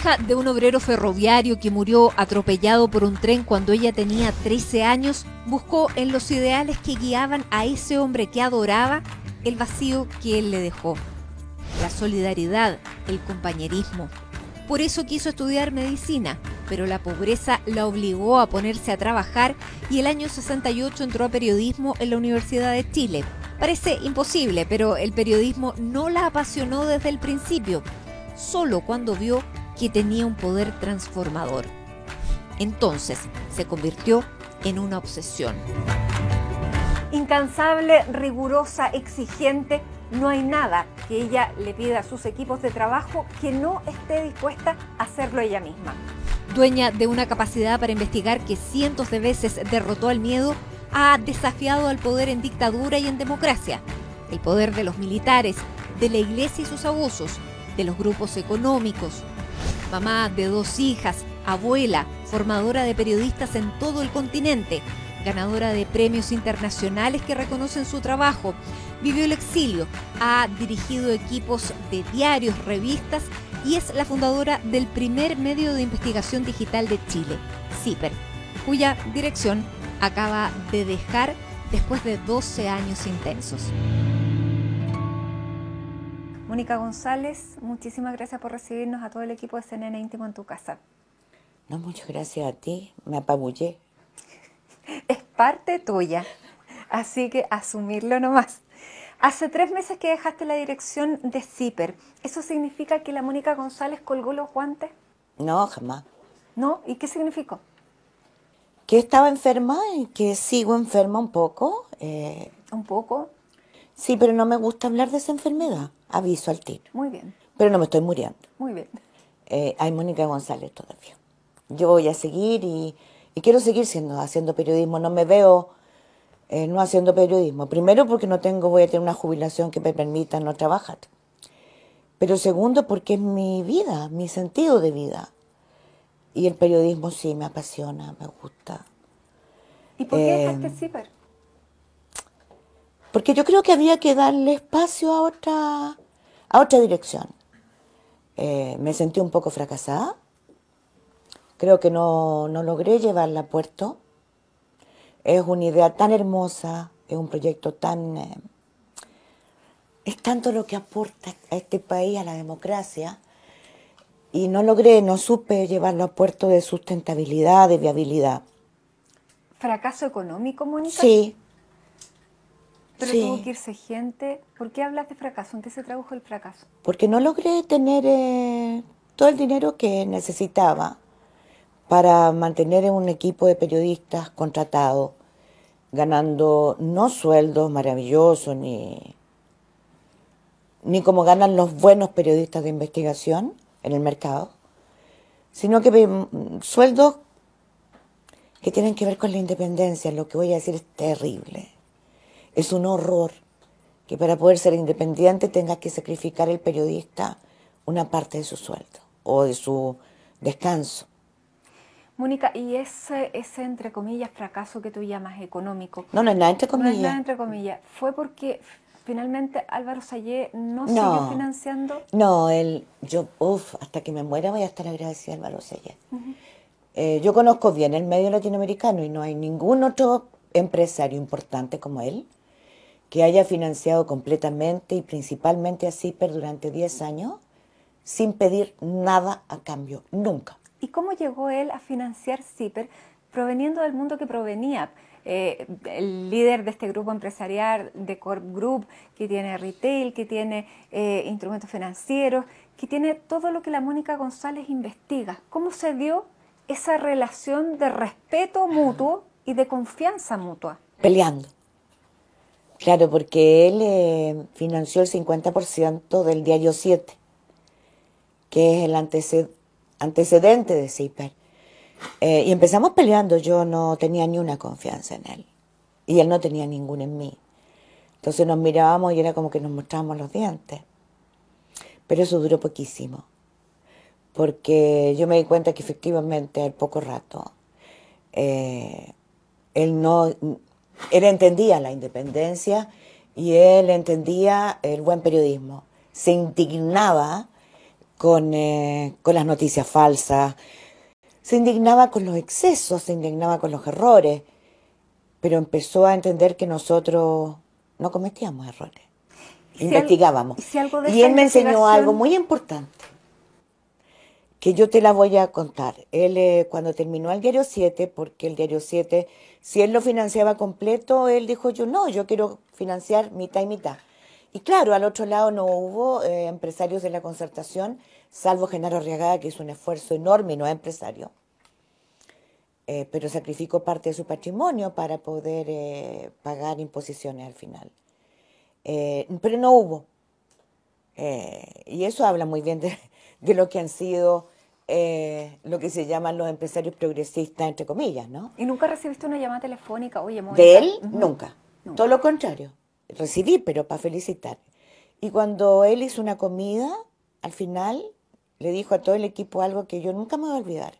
hija de un obrero ferroviario que murió atropellado por un tren cuando ella tenía 13 años, buscó en los ideales que guiaban a ese hombre que adoraba el vacío que él le dejó, la solidaridad, el compañerismo. Por eso quiso estudiar medicina, pero la pobreza la obligó a ponerse a trabajar y el año 68 entró a periodismo en la Universidad de Chile. Parece imposible, pero el periodismo no la apasionó desde el principio, solo cuando vio que tenía un poder transformador. Entonces se convirtió en una obsesión. Incansable, rigurosa, exigente, no hay nada que ella le pida a sus equipos de trabajo que no esté dispuesta a hacerlo ella misma. Dueña de una capacidad para investigar que cientos de veces derrotó al miedo, ha desafiado al poder en dictadura y en democracia, el poder de los militares, de la iglesia y sus abusos, de los grupos económicos, mamá de dos hijas, abuela, formadora de periodistas en todo el continente, ganadora de premios internacionales que reconocen su trabajo. Vivió el exilio, ha dirigido equipos de diarios, revistas y es la fundadora del primer medio de investigación digital de Chile, CIPER, cuya dirección acaba de dejar después de 12 años intensos. Mónica González, muchísimas gracias por recibirnos a todo el equipo de CNN Íntimo en tu casa. No, muchas gracias a ti, me apabullé. es parte tuya, así que asumirlo nomás. Hace tres meses que dejaste la dirección de CIPER. ¿Eso significa que la Mónica González colgó los guantes? No, jamás. ¿No? ¿Y qué significó? Que estaba enferma y que sigo enferma un poco. Eh, ¿Un poco? Sí, pero no me gusta hablar de esa enfermedad aviso al tiro. Muy bien. Pero no me estoy muriendo. Muy bien. Eh, hay Mónica González todavía. Yo voy a seguir y, quiero seguir siendo, haciendo periodismo. No me veo eh, no haciendo periodismo. Primero porque no tengo, voy a tener una jubilación que me permita no trabajar. Pero segundo porque es mi vida, mi sentido de vida. Y el periodismo sí me apasiona, me gusta. ¿Y por qué eh, dejaste el Porque yo creo que había que darle espacio a otra a otra dirección. Eh, me sentí un poco fracasada. Creo que no, logré llevarla a puerto. Es una idea tan hermosa, es un proyecto tan... Eh, es tanto lo que aporta a este país, a la democracia, y no logré, no supe llevarlo a puerto de sustentabilidad, de viabilidad. ¿Fracaso económico, Mónica? Sí, pero tuvo que irse gente. ¿Por qué hablas de fracaso? ¿En qué se tradujo el fracaso? Porque no logré tener eh, todo el dinero que necesitaba para mantener un equipo de periodistas contratados, ganando no sueldos maravillosos ni, ni como ganan los buenos periodistas de investigación en el mercado, sino que sueldos que tienen que ver con la independencia. Lo que voy a decir es terrible es un horror que para poder ser independiente tenga que sacrificar el periodista una parte de su sueldo o de su descanso. Mónica, ¿y ese, ese entre comillas fracaso que tú llamas económico? No, no es nada entre comillas. No es entre comillas. ¿Fue porque finalmente Álvaro Sayé no, siguió financiando? No, él, yo, uff, hasta que me muera voy a estar agradecida a Álvaro Sayé. Eh, yo conozco bien el medio latinoamericano y no hay ningún otro empresario importante como él que haya financiado completamente y principalmente a CIPER durante 10 años sin pedir nada a cambio, nunca. ¿Y cómo llegó él a financiar CIPER proveniendo del mundo que provenía? Eh, el líder de este grupo empresarial, de Corp Group, que tiene retail, que tiene eh, instrumentos financieros, que tiene todo lo que la Mónica González investiga. ¿Cómo se dio esa relación de respeto mutuo y de confianza mutua? Peleando. Claro, porque él eh, financió el 50% del diario 7, que es el antecedente de CIPER. Eh, y empezamos peleando, yo no tenía ni una confianza en él, y él no tenía ninguna en mí. Entonces nos mirábamos y era como que nos mostrábamos los dientes. Pero eso duró poquísimo, porque yo me di cuenta que efectivamente al poco rato eh, él no él entendía la independencia y él entendía el buen periodismo. Se indignaba con, eh, con las noticias falsas, se indignaba con los excesos, se indignaba con los errores, pero empezó a entender que nosotros no cometíamos errores, investigábamos. y él me enseñó algo muy importante que yo te la voy a contar. Él, eh, cuando terminó el diario 7, porque el diario 7, si él lo financiaba completo, él dijo, yo no, yo quiero financiar mitad y mitad. Y claro, al otro lado no hubo eh, empresarios de la concertación, salvo Genaro Arriagada, que hizo un esfuerzo enorme y no es empresario, eh, pero sacrificó parte de su patrimonio para poder pagar imposiciones al final. pero no hubo. y eso habla muy bien de, de lo que han sido eh, lo que se llaman los empresarios progresistas, entre comillas, ¿no? ¿Y nunca recibiste una llamada telefónica? Oye, De él, nunca. nunca. Todo lo contrario. Recibí, pero para felicitar. Y cuando él hizo una comida, al final le dijo a todo el equipo algo que yo nunca me voy a olvidar.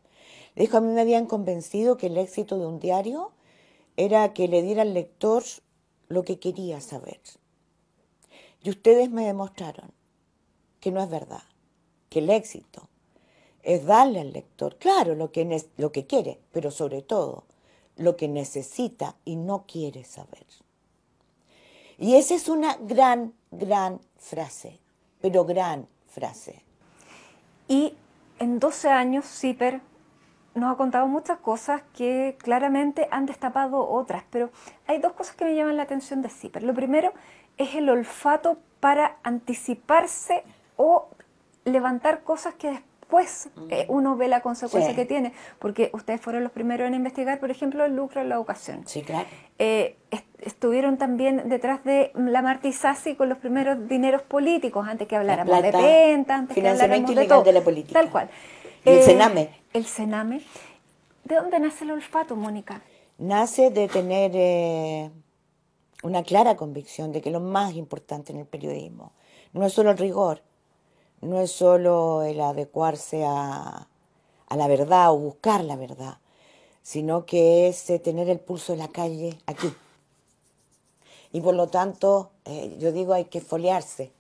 Le dijo, a mí me habían convencido que el éxito de un diario era que le diera al lector lo que quería saber. Y ustedes me demostraron que no es verdad que el éxito es darle al lector, claro, lo que, lo que quiere, pero sobre todo lo que necesita y no quiere saber. Y esa es una gran, gran frase, pero gran frase. Y en 12 años, Ciper nos ha contado muchas cosas que claramente han destapado otras, pero hay dos cosas que me llaman la atención de Zipper. Lo primero es el olfato para anticiparse o levantar cosas que después eh, mm. uno ve la consecuencia que tiene, porque ustedes fueron los primeros en investigar, por ejemplo, el lucro en la educación. Sí, claro. Eh, estuvieron también detrás de la Martisasi con los primeros dineros políticos, antes que habláramos de venta, antes que habláramos de De la política. Tal cual. el eh, Sename. El Sename. ¿De dónde nace el olfato, Mónica? Nace de tener una clara convicción de que lo más importante en el periodismo no es solo el rigor, no es solo el adecuarse a, la verdad o buscar la verdad, sino que es eh, tener el pulso de la calle aquí. Y por lo tanto, eh, yo digo, hay que foliarse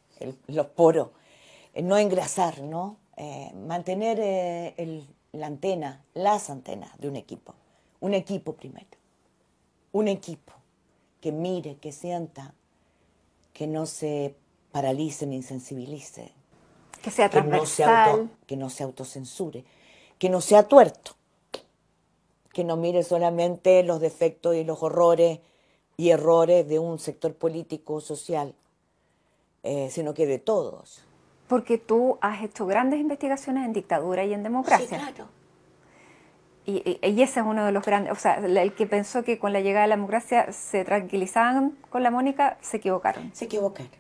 los poros, eh, no engrasar, ¿no? mantener la antena, las antenas de un equipo. Un equipo primero. Un equipo que mire, que sienta, que no se paralice ni insensibilice, que sea transversal. Que no, se autocensure, que no sea tuerto, que no mire solamente los defectos y los horrores y errores de un sector político o social, eh, sino que de todos. Porque tú has hecho grandes investigaciones en dictadura y en democracia. Sí, claro. y, ese es uno de los grandes, o sea, el que pensó que con la llegada de la democracia se tranquilizaban con la Mónica, se equivocaron. Se equivocaron.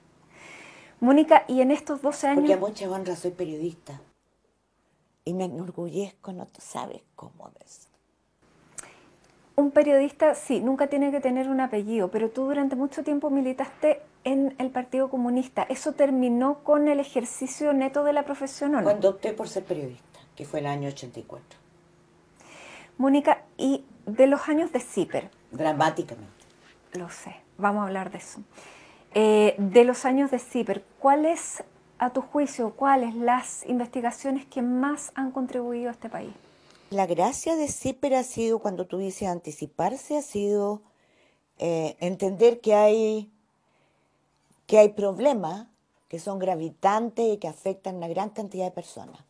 Mónica, y en estos 12 años... Porque a mucha honra soy periodista. Y me enorgullezco, no tú sabes cómo de eso. Un periodista, sí, nunca tiene que tener un apellido, pero tú durante mucho tiempo militaste en el Partido Comunista. ¿Eso terminó con el ejercicio neto de la profesión o no? Cuando opté por ser periodista, que fue el año 84. Mónica, y de los años de CIPER. Dramáticamente. Lo sé, vamos a hablar de eso. Eh, de los años de CIPER, ¿cuáles, a tu juicio, cuáles las investigaciones que más han contribuido a este país? La gracia de CIPER ha sido, cuando tú dices anticiparse, ha sido eh, entender que hay, que hay problemas que son gravitantes y que afectan a una gran cantidad de personas.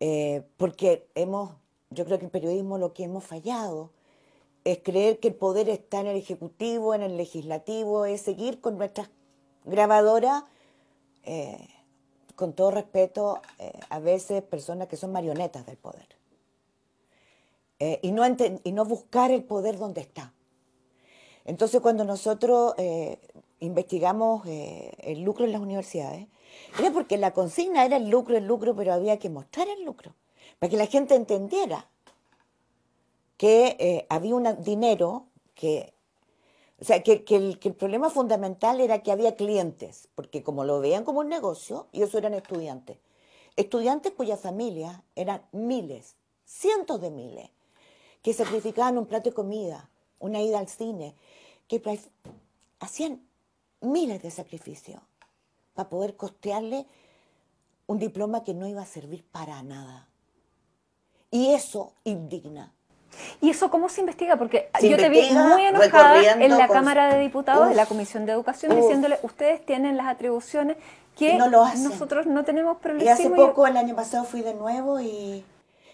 Eh, porque hemos, yo creo que en periodismo lo que hemos fallado es creer que el poder está en el Ejecutivo, en el Legislativo, es seguir con nuestras grabadoras, eh, con todo respeto, eh, a veces personas que son marionetas del poder. Eh, y, no y, no buscar el poder donde está. Entonces cuando nosotros investigamos el lucro en las universidades, era porque la consigna era el lucro, el lucro, pero había que mostrar el lucro, para que la gente entendiera que eh, había un dinero que, o sea, que, el, que, el, problema fundamental era que había clientes, porque como lo veían como un negocio, y eso eran estudiantes. Estudiantes cuyas familias eran miles, cientos de miles, que sacrificaban un plato de comida, una ida al cine, que hacían miles de sacrificios para poder costearle un diploma que no iba a servir para nada. Y eso indigna. ¿Y eso cómo se investiga? Porque yo te vi muy enojada en la Cámara de Diputados, de la Comisión de Educación, diciéndole, ustedes tienen las atribuciones que nosotros no tenemos problemas Y hace poco, el año pasado, fui de nuevo y...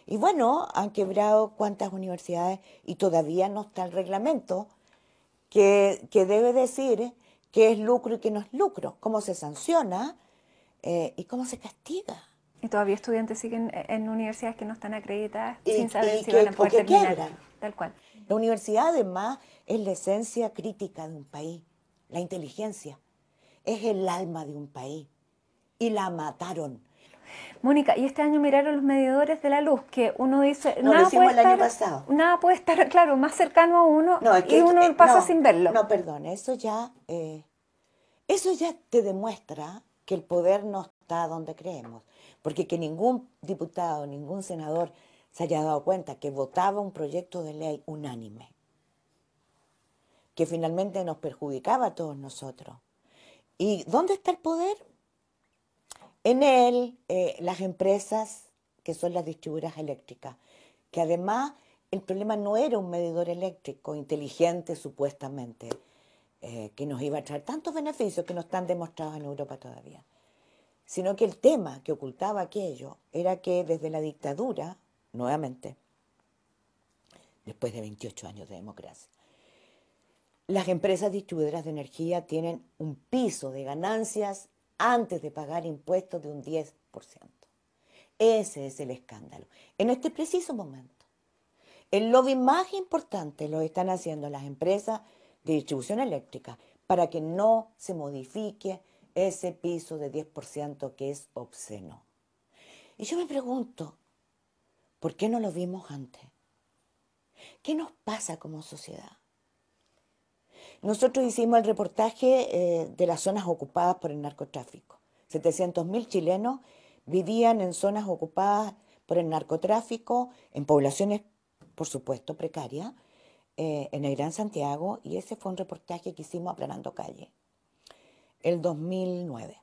Y bueno, han quebrado cuántas universidades y todavía no está el reglamento que, debe decir qué es lucro y qué no es lucro, cómo se sanciona eh, y cómo se castiga. Y todavía estudiantes siguen e-, en universidades que no están acreditadas sin saber si van a poder terminar. Tal cual. La universidad además es la esencia crítica de un país, la inteligencia, es el alma de un país. Y la mataron. Mónica, y este año miraron los medidores de la luz, que uno dice, no, nada, puede estar, pasado. nada puede estar, claro, más cercano a uno y eh, uno pasa sin verlo. No, perdón, eso ya, eh, eso ya te demuestra que el poder no está donde creemos. Porque que ningún diputado, ningún senador se haya dado cuenta que votaba un proyecto de ley unánime, que finalmente nos perjudicaba a todos nosotros. ¿Y dónde está el poder? En él, eh, las empresas, que son las distribuidoras eléctricas, que además el problema no era un medidor eléctrico inteligente supuestamente, eh, que nos iba a traer tantos beneficios que no están demostrados en Europa todavía sino que el tema que ocultaba aquello era que desde la dictadura, nuevamente, después de 28 años de democracia, las empresas distribuidoras de energía tienen un piso de ganancias antes de pagar impuestos de un 10%. Ese es el escándalo. En este preciso momento, el lobby más importante lo están haciendo las empresas de distribución eléctrica para que no se modifique ese piso de 10% que es obsceno. Y yo me pregunto, ¿por qué no lo vimos antes? ¿Qué nos pasa como sociedad? Nosotros hicimos el reportaje eh, de las zonas ocupadas por el narcotráfico. 700.000 chilenos vivían en zonas ocupadas por el narcotráfico, en poblaciones, por supuesto, precarias, eh, en el Gran Santiago, y ese fue un reportaje que hicimos aplanando calle el 2009.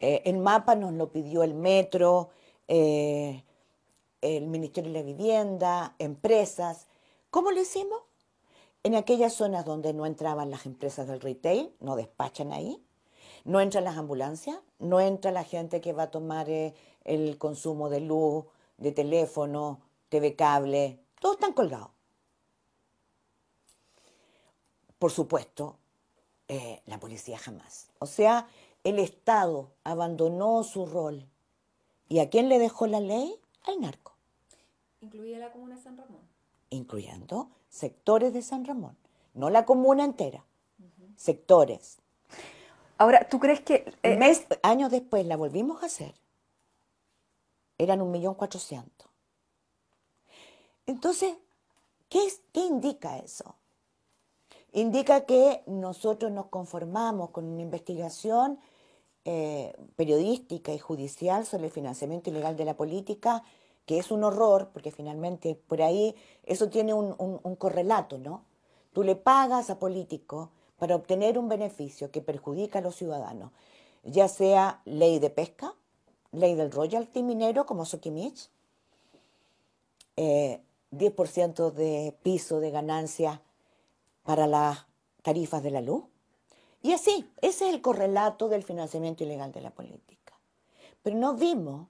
Eh, el mapa nos lo pidió el metro, eh, el Ministerio de la Vivienda, empresas. ¿Cómo lo hicimos? En aquellas zonas donde no entraban las empresas del retail, no despachan ahí, no entran las ambulancias, no entra la gente que va a tomar eh, el consumo de luz, de teléfono, TV cable, todos están colgados. Por supuesto, eh, la policía jamás. O sea, el Estado abandonó su rol. ¿Y a quién le dejó la ley? Al narco. ¿Incluía la comuna de San Ramón. Incluyendo sectores de San Ramón, no la comuna entera, sectores. Ahora, ¿tú crees que... Eh, mes, años después la volvimos a hacer. Eran un millón cuatrocientos. Entonces, ¿qué, ¿qué indica eso? indica que nosotros nos conformamos con una investigación eh, periodística y judicial sobre el financiamiento ilegal de la política, que es un horror, porque finalmente por ahí eso tiene un, correlato, ¿no? Tú le pagas a políticos para obtener un beneficio que perjudica a los ciudadanos, ya sea ley de pesca, ley del royalty minero como Sokimich, 10% eh, de piso de ganancias para las tarifas de la luz. Y así, ese es el correlato del financiamiento ilegal de la política. Pero no vimos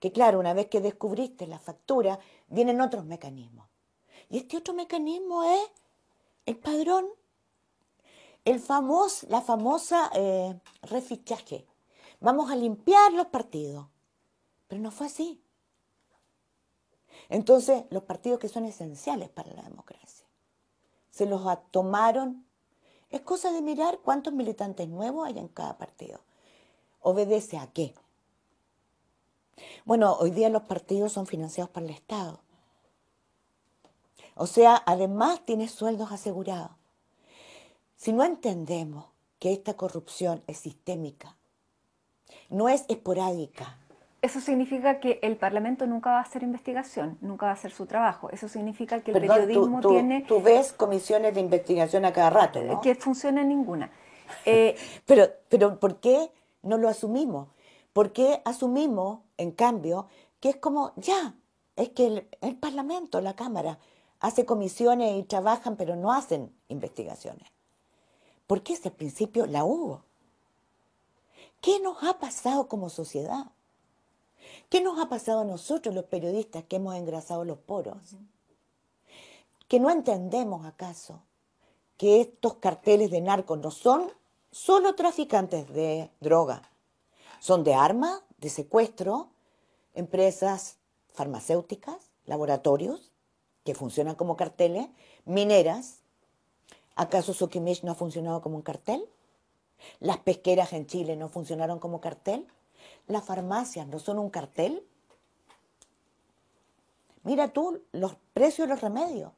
que, claro, una vez que descubriste la factura, vienen otros mecanismos. Y este otro mecanismo es el padrón, el famoso, la famosa eh, refichaje. Vamos a limpiar los partidos. Pero no fue así. Entonces, los partidos que son esenciales para la democracia se los tomaron. Es cosa de mirar cuántos militantes nuevos hay en cada partido. ¿Obedece a qué? Bueno, hoy día los partidos son financiados por el Estado. O sea, además tiene sueldos asegurados. Si no entendemos que esta corrupción es sistémica, no es esporádica, eso significa que el Parlamento nunca va a hacer investigación, nunca va a hacer su trabajo. Eso significa que el periodismo tiene... tiene... Tú ves comisiones de investigación a cada rato, ¿no? Que funciona ninguna. Eh, pero, pero ¿por qué no lo asumimos? ¿Por qué asumimos, en cambio, que es como, ya, es que el, el Parlamento, la Cámara, hace comisiones y trabajan, pero no hacen investigaciones? ¿Por qué ese principio la hubo? ¿Qué nos ha pasado como sociedad? ¿Qué nos ha pasado a nosotros los periodistas que hemos engrasado los poros? Que no entendemos acaso que estos carteles de narcos no son solo traficantes de droga, son de armas, de secuestro, empresas farmacéuticas, laboratorios que funcionan como carteles, mineras. ¿Acaso Sukimish no ha funcionado como un cartel? ¿Las pesqueras en Chile no funcionaron como cartel? Las farmacias no son un cartel. Mira tú los precios de los remedios.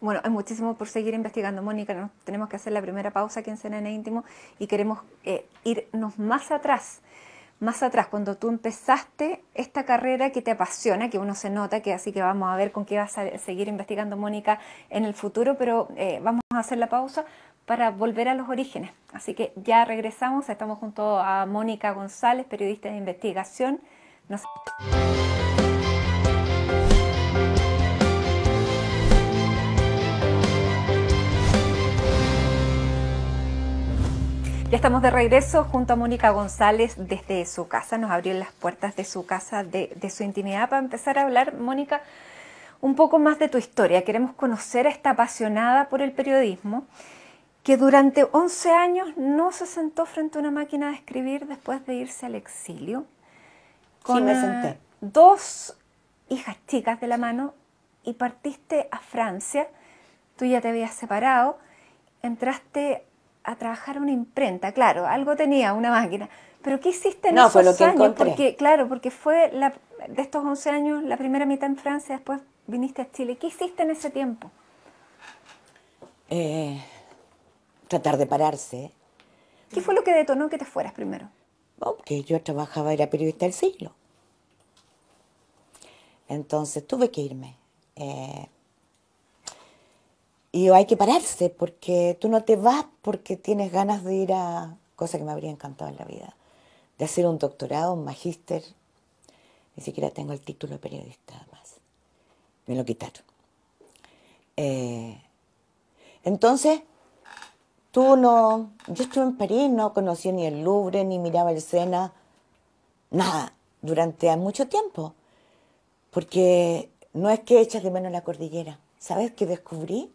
Bueno, hay muchísimo por seguir investigando, Mónica. tenemos que hacer la primera pausa aquí en CNN Íntimo y queremos eh, irnos más atrás más atrás, cuando tú empezaste esta carrera que te apasiona, que uno se nota, que así que vamos a ver con qué vas a seguir investigando, Mónica, en el futuro, pero eh, vamos a hacer la pausa para volver a los orígenes. Así que ya regresamos, estamos junto a Mónica González, periodista de investigación. Ya estamos de regreso junto a Mónica González desde su casa. Nos abrió las puertas de su casa, de, de, su intimidad, para empezar a hablar, Mónica, un poco más de tu historia. Queremos conocer a esta apasionada por el periodismo que durante 11 años no se sentó frente a una máquina de escribir después de irse al exilio. Con me senté. Dos hijas chicas de la mano y partiste a Francia. Tú ya te habías separado. Entraste a trabajar una imprenta, claro, algo tenía, una máquina. Pero ¿qué hiciste en no, esos fue lo que años? Porque, claro, porque fue la, de estos 11 años, la primera mitad en Francia, después viniste a Chile. ¿Qué hiciste en ese tiempo? Eh, tratar de pararse. ¿Qué fue lo que detonó que te fueras primero? Porque oh, yo trabajaba, era periodista del siglo. Entonces tuve que irme. Eh, y hay que pararse porque tú no te vas porque tienes ganas de ir a cosa que me habría encantado en la vida, de hacer un doctorado, un magíster. Ni siquiera tengo el título de periodista, más. Me lo quitaron. Eh, entonces, Tú no, yo estuve en París, no conocía ni el Louvre, ni miraba el Sena, nada, durante mucho tiempo. Porque no es que echas de menos la cordillera. ¿Sabes qué descubrí?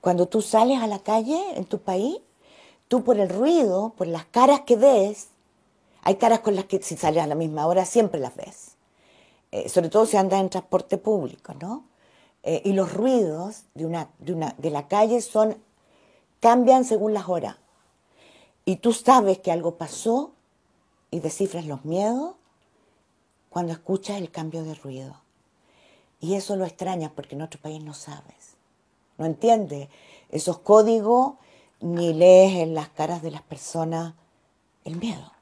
Cuando tú sales a la calle en tu país, tú por el ruido, por las caras que ves, hay caras con las que si sales a la misma hora siempre las ves. Eh, sobre todo si andas en transporte público, ¿no? Eh, y los ruidos de, una, de la calle son cambian según las horas. Y tú sabes que algo pasó y descifras los miedos cuando escuchas el cambio de ruido. Y eso lo extrañas porque en otro país no sabes. No entiendes esos códigos ni lees en las caras de las personas el miedo.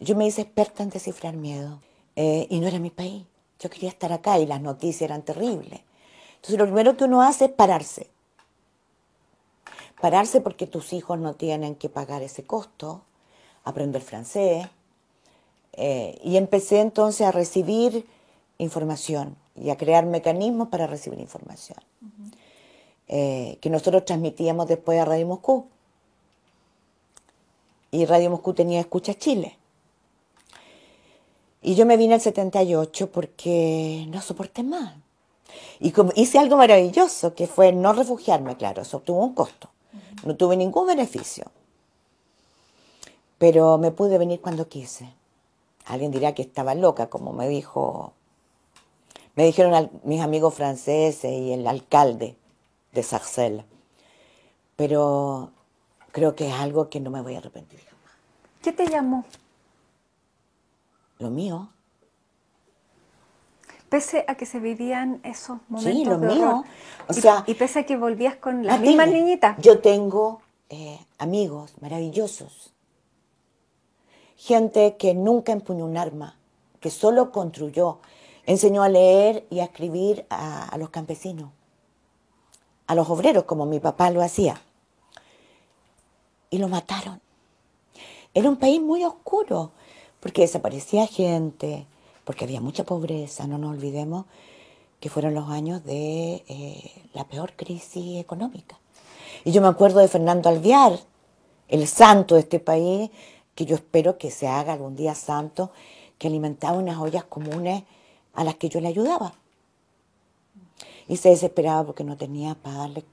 Yo me hice experta en descifrar miedo eh, y no era mi país. Yo quería estar acá y las noticias eran terribles. Entonces lo primero que uno hace es pararse pararse porque tus hijos no tienen que pagar ese costo, aprender francés. Eh, y empecé entonces a recibir información y a crear mecanismos para recibir información, eh, que nosotros transmitíamos después a Radio Moscú. Y Radio Moscú tenía Escucha Chile. Y yo me vine al 78 porque no soporté más. Y hice algo maravilloso, que fue no refugiarme, claro, eso obtuvo un costo. No tuve ningún beneficio. Pero me pude venir cuando quise. Alguien dirá que estaba loca, como me dijo. Me dijeron mis amigos franceses y el alcalde de Sarcelles. Pero creo que es algo que no me voy a arrepentir jamás. ¿Qué te llamó? Lo mío pese a que se vivían esos momentos sí, lo de O y, sea, y pese a que volvías con las ah, mismas niñitas. Yo tengo eh, amigos maravillosos, gente que nunca empuñó un arma, que solo construyó, enseñó a leer y a escribir a los campesinos, a los obreros, como mi papá lo hacía. Y lo mataron. Era un país muy oscuro, porque desaparecía gente, porque había mucha pobreza, no nos olvidemos que fueron los años de eh, la peor crisis económica. Y yo me acuerdo de Fernando Alviar, el santo de este país, que yo espero que se haga algún día santo, que alimentaba unas ollas comunes a las que yo le ayudaba. Y se desesperaba porque no tenía para darle,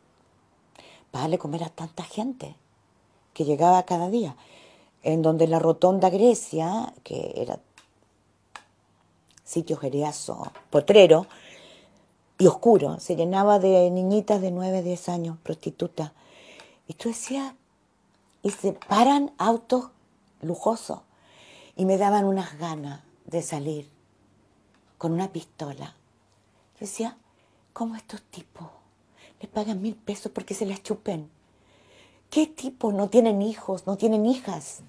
para darle comer a tanta gente que llegaba cada día. En donde la rotonda Grecia, que era sitio geriazo, potrero y oscuro, se llenaba de niñitas de 9, 10 años, prostitutas. Y tú decías, y se paran autos lujosos. Y me daban unas ganas de salir con una pistola. Yo decía, ¿cómo estos tipos les pagan mil pesos porque se las chupen? ¿Qué tipo no tienen hijos, no tienen hijas?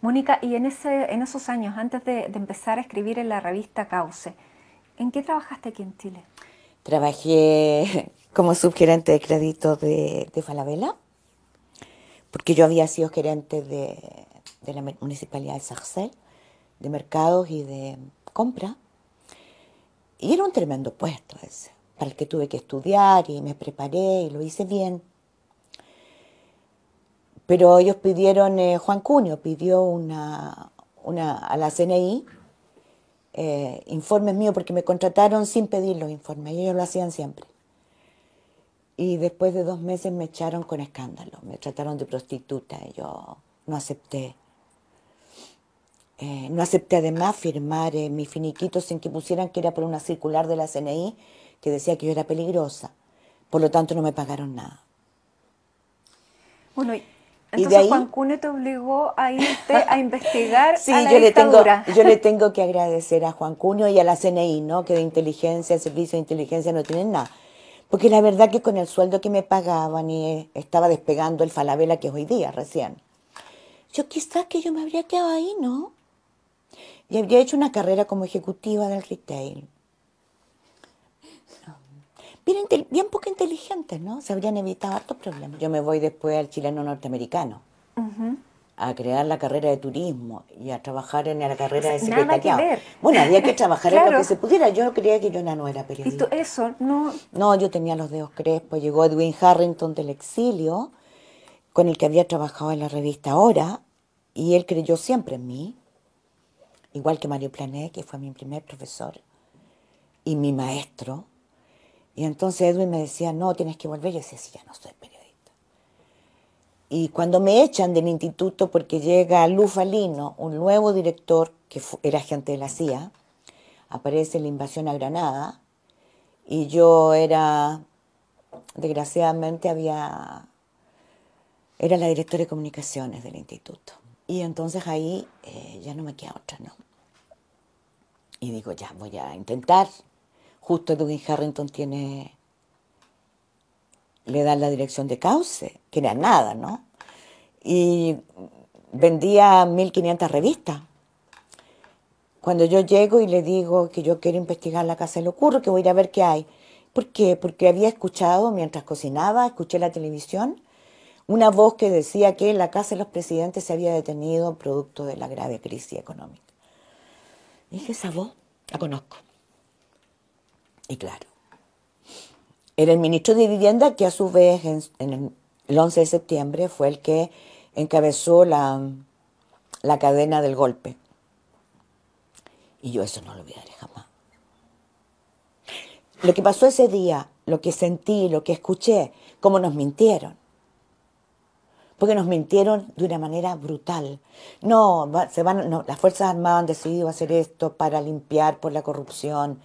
Mónica, y en, esos años, antes de, empezar a escribir en la revista Cauce, ¿en qué trabajaste aquí en Chile? Trabajé como subgerente de crédito de, de Falabella, porque yo había sido gerente de, la municipalidad de Sarcel, de mercados y de compra. Y era un tremendo puesto ese, para el que tuve que estudiar y me preparé y lo hice bien. Pero ellos pidieron, eh, Juan Cunio pidió una, a la CNI eh, informes míos porque me contrataron sin pedir los informes y ellos lo hacían siempre. Y después de dos meses me echaron con escándalo, me trataron de prostituta yo no acepté. Eh, no acepté además firmar mi finiquito sin que pusieran que era por una circular de la CNI que decía que yo era peligrosa. Por lo tanto no me pagaron nada. Bueno, entonces, y de ahí, Juan Cune te obligó a irte a investigar. sí, a la yo, le tengo, yo le tengo que agradecer a Juan Cuneo y a la CNI, ¿no? que de inteligencia, servicio de inteligencia no tienen nada. Porque la verdad que con el sueldo que me pagaban y eh, estaba despegando el Falabella que es hoy día recién. Yo quizás que yo me habría quedado ahí, ¿no? Y habría hecho una carrera como ejecutiva del retail bien, bien poco inteligentes, ¿no? Se habrían evitado hartos problemas. Yo me voy después al chileno norteamericano. a crear la carrera de turismo y a trabajar en la carrera pues de secretariado. Bueno, había que trabajar en lo que se pudiera. Yo creía que yo no era periodista. eso? No. No, yo tenía los dedos crespos. Llegó Edwin Harrington del exilio, con el que había trabajado en la revista Ahora, y él creyó siempre en mí, igual que Mario Planet, que fue mi primer profesor y mi maestro. Y entonces Edwin me decía, no, tienes que volver. Yo decía, sí, ya no soy periodista. Y cuando me echan del instituto porque llega Lufalino un nuevo director que era agente de la CIA, aparece la invasión a Granada y yo era, desgraciadamente había, era la directora de comunicaciones del instituto. Y entonces ahí eh, ya no me queda otra, ¿no? Y digo, ya voy a intentar Justo Edwin Harrington tiene, le da la dirección de Cauce, que era nada, ¿no? Y vendía 1.500 revistas. Cuando yo llego y le digo que yo quiero investigar la casa le ocurro, que voy a ir a ver qué hay. ¿Por qué? Porque había escuchado, mientras cocinaba, escuché la televisión, una voz que decía que la casa de los presidentes se había detenido producto de la grave crisis económica. dije, esa voz la conozco. Y claro, era el ministro de Vivienda que a su vez en, el 11 de septiembre fue el que encabezó la, cadena del golpe. Y yo eso no lo olvidaré jamás. Lo que pasó ese día, lo que sentí, lo que escuché, cómo nos mintieron. Porque nos mintieron de una manera brutal. No, se van, no, las Fuerzas Armadas han decidido hacer esto para limpiar por la corrupción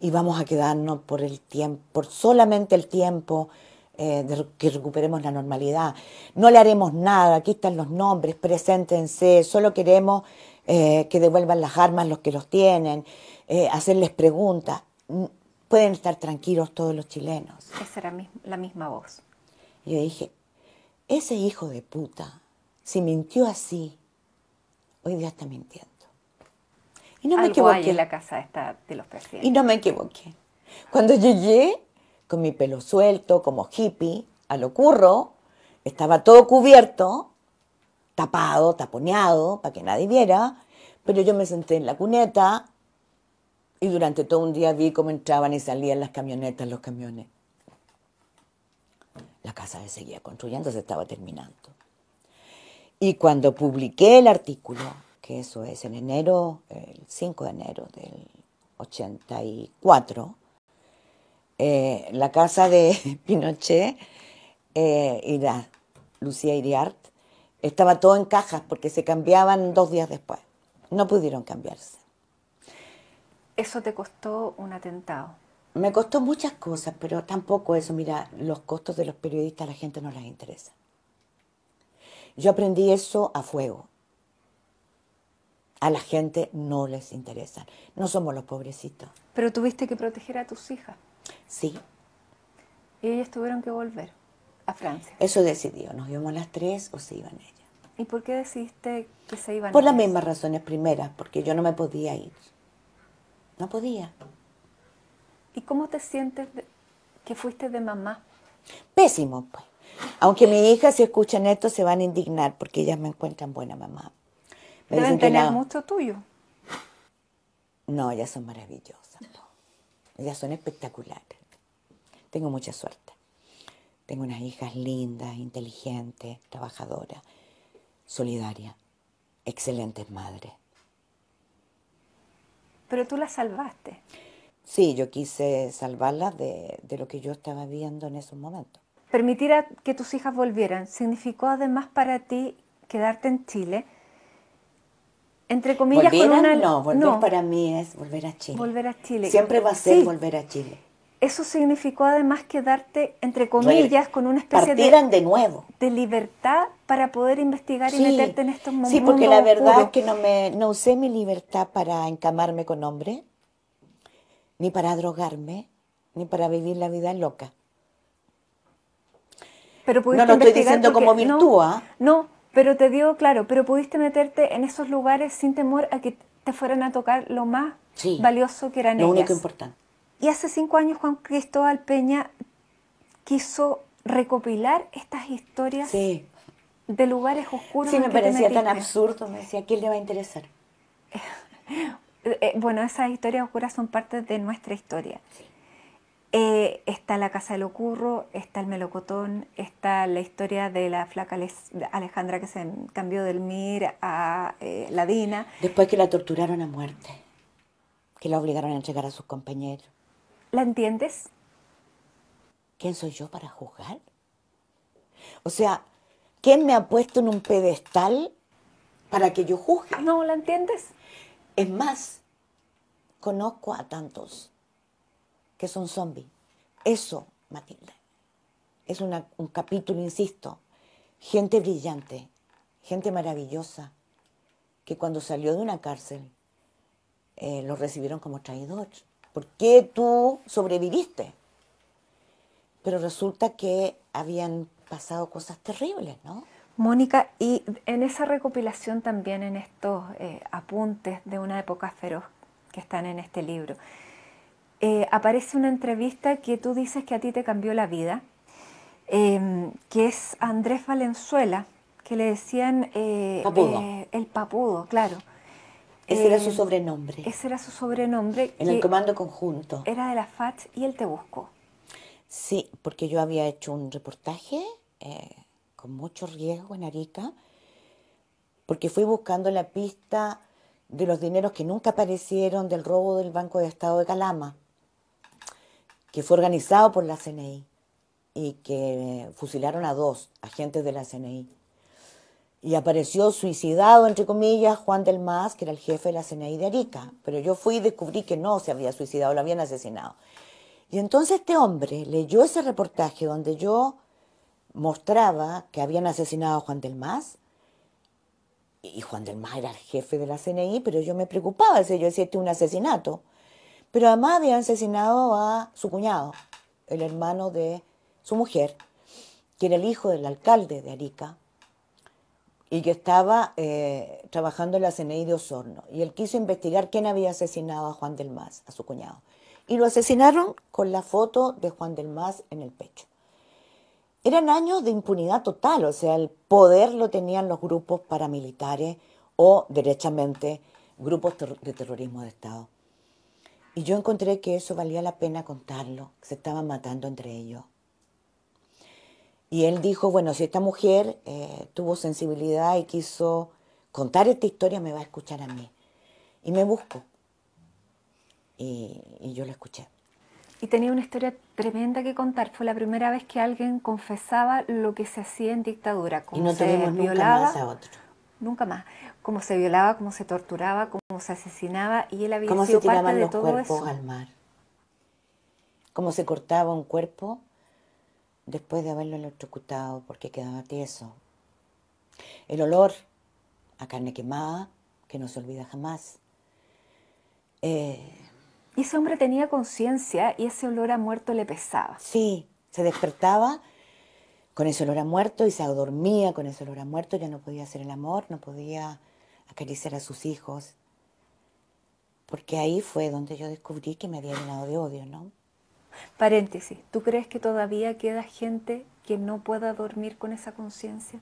y vamos a quedarnos por el tiempo, por solamente el tiempo eh, de que recuperemos la normalidad. No le haremos nada, aquí están los nombres, preséntense, solo queremos eh, que devuelvan las armas los que los tienen, eh, hacerles preguntas. Pueden estar tranquilos todos los chilenos. Esa era la misma voz. Yo dije, ese hijo de puta, si mintió así, hoy día está mintiendo. Y no me equivoqué. en la casa esta de los presidentes. Y no me equivoqué. Cuando llegué, con mi pelo suelto, como hippie, a lo curro, estaba todo cubierto, tapado, taponeado, para que nadie viera, pero yo me senté en la cuneta y durante todo un día vi cómo entraban y salían las camionetas, los camiones. La casa se seguía construyendo, se estaba terminando. Y cuando publiqué el artículo, que eso es en enero, el 5 de enero del 84, eh, la casa de Pinochet eh, y la Lucía Iriart estaba todo en cajas porque se cambiaban dos días después. No pudieron cambiarse. ¿Eso te costó un atentado? Me costó muchas cosas, pero tampoco eso. Mira, los costos de los periodistas a la gente no les interesa. Yo aprendí eso a fuego a la gente no les interesa. No somos los pobrecitos. Pero tuviste que proteger a tus hijas. Sí. Y ellas tuvieron que volver a Francia. Eso decidió. Nos íbamos las tres o se iban ellas. ¿Y por qué decidiste que se iban? Por las mismas razones primeras, porque yo no me podía ir. No podía. ¿Y cómo te sientes que fuiste de mamá? Pésimo, pues. Aunque mis hijas, si escuchan esto, se van a indignar porque ellas me encuentran buena mamá. Deben tener mucho tuyo. No, ellas son maravillosas. Ellas son espectaculares. Tengo mucha suerte. Tengo unas hijas lindas, inteligentes, trabajadoras, solidarias, excelentes madres. Pero tú las salvaste. Sí, yo quise salvarlas de, lo que yo estaba viendo en esos momentos. Permitir a que tus hijas volvieran significó además para ti quedarte en Chile entre comillas, con una... No, volver para mí es volver a Chile. Volver a Chile. Siempre va a ser volver a Chile. Eso significó además quedarte, entre comillas, con una especie de... de nuevo. De libertad para poder investigar y meterte en estos momentos. Sí, porque la verdad es que no, me, no usé mi libertad para encamarme con hombre, ni para drogarme, ni para vivir la vida loca. Pero no lo estoy diciendo como virtúa. no, ¿ah? no pero te digo, claro, pero pudiste meterte en esos lugares sin temor a que te fueran a tocar lo más valioso que eran ellos. Lo único importante. Y hace cinco años Juan Cristóbal Peña quiso recopilar estas historias de lugares oscuros. Sí, me parecía tan absurdo, me decía, ¿a quién le va a interesar? Eh, bueno, esas historias oscuras son parte de nuestra historia. Sí. Eh, está La Casa del Ocurro, está El Melocotón, está la historia de la flaca Alejandra que se cambió del MIR a eh, la DINA. Después que la torturaron a muerte, que la obligaron a entregar a sus compañeros. ¿La entiendes? ¿Quién soy yo para juzgar? O sea, ¿quién me ha puesto en un pedestal para que yo juzgue? No, ¿la entiendes? Es más, conozco a tantos que son zombies. Eso, Matilde, es un capítulo, insisto, gente brillante, gente maravillosa, que cuando salió de una cárcel eh, lo recibieron como traidor. ¿Por qué tú sobreviviste? Pero resulta que habían pasado cosas terribles, ¿no? Mónica, y en esa recopilación también, en estos eh, apuntes de una época feroz que están en este libro, eh, aparece una entrevista que tú dices que a ti te cambió la vida, em, que es Andrés Valenzuela, que le decían eh, eh, el papudo, claro. Ese era su em, sobrenombre. Ese era su sobrenombre. En el comando conjunto. Era de la FAT y él te buscó. Sí, porque yo había hecho un reportaje con mucho riesgo en Arica, porque fui buscando la pista de los dineros que nunca aparecieron del robo del Banco de Estado de Calama que fue organizado por la CNI y que fusilaron a dos agentes de la CNI. Y apareció suicidado, entre comillas, Juan del Mas, que era el jefe de la CNI de Arica. Pero yo fui y descubrí que no se había suicidado, lo habían asesinado. Y entonces este hombre leyó ese reportaje donde yo mostraba que habían asesinado a Juan del Mas. Y Juan del Mas era el jefe de la CNI, pero yo me preocupaba, si yo decía, este un asesinato. Pero además había asesinado a su cuñado, el hermano de su mujer, que era el hijo del alcalde de Arica y que estaba eh, trabajando en la CNI de Osorno. Y él quiso investigar quién había asesinado a Juan del Más, a su cuñado. Y lo asesinaron con la foto de Juan del Más en el pecho. Eran años de impunidad total, o sea, el poder lo tenían los grupos paramilitares o, derechamente, grupos de terrorismo de Estado. Y yo encontré que eso valía la pena contarlo, que se estaban matando entre ellos. Y él dijo, bueno, si esta mujer eh, tuvo sensibilidad y quiso contar esta historia, me va a escuchar a mí. Y me buscó. Y, yo la escuché. Y tenía una historia tremenda que contar. Fue la primera vez que alguien confesaba lo que se hacía en dictadura. Cómo no se violaba, nunca más a otro. Nunca más. Cómo se violaba, cómo se torturaba, se asesinaba y él había ¿Cómo sido se tiraban de cuerpos al mar? ¿Cómo se cortaba un cuerpo después de haberlo electrocutado porque quedaba tieso? El olor a carne quemada que no se olvida jamás. Eh, y ese hombre tenía conciencia y ese olor a muerto le pesaba. Sí, se despertaba con ese olor a muerto y se dormía con ese olor a muerto, ya no podía hacer el amor, no podía acariciar a sus hijos, porque ahí fue donde yo descubrí que me había llenado de odio, ¿no? Paréntesis, ¿tú crees que todavía queda gente que no pueda dormir con esa conciencia?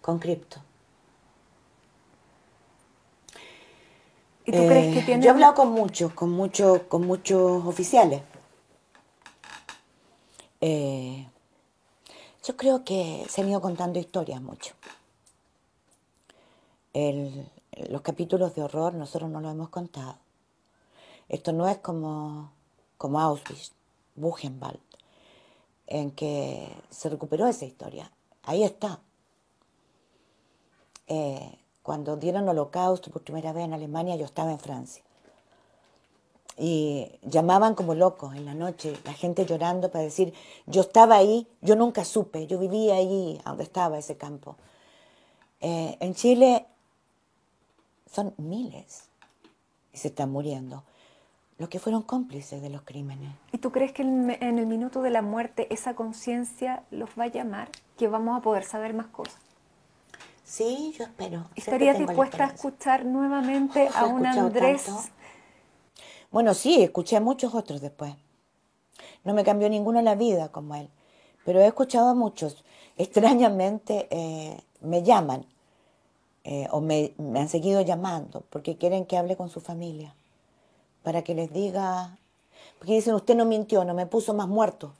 Con cripto. ¿Y tú crees que eh, tiene... Yo he hablado con muchos, con muchos, con muchos oficiales. Eh, yo creo que se han ido contando historias mucho. El, eh, los capítulos de horror nosotros no los hemos contado. Esto no es como, como Auschwitz, Buchenwald, en que se recuperó esa historia. Ahí está. Eh, cuando dieron holocausto por primera vez en Alemania, yo estaba en Francia. Y llamaban como locos en la noche, la gente llorando para decir, yo estaba ahí, yo nunca supe, yo vivía ahí, donde estaba ese campo. Eh, en Chile son miles y se están muriendo los que fueron cómplices de los crímenes. ¿Y tú crees que en el minuto de la muerte esa conciencia los va a llamar, que vamos a poder saber más cosas? Sí, yo espero. ¿Estarías dispuesta a escuchar nuevamente a un Andrés? Bueno, sí, escuché a muchos otros después. No me cambió ninguna la vida como él, pero he escuchado a muchos. Extrañamente eh, me llaman eh, o me, han seguido llamando porque quieren que hable con su familia, para que les diga, porque dicen, usted no mintió, no me puso más muerto.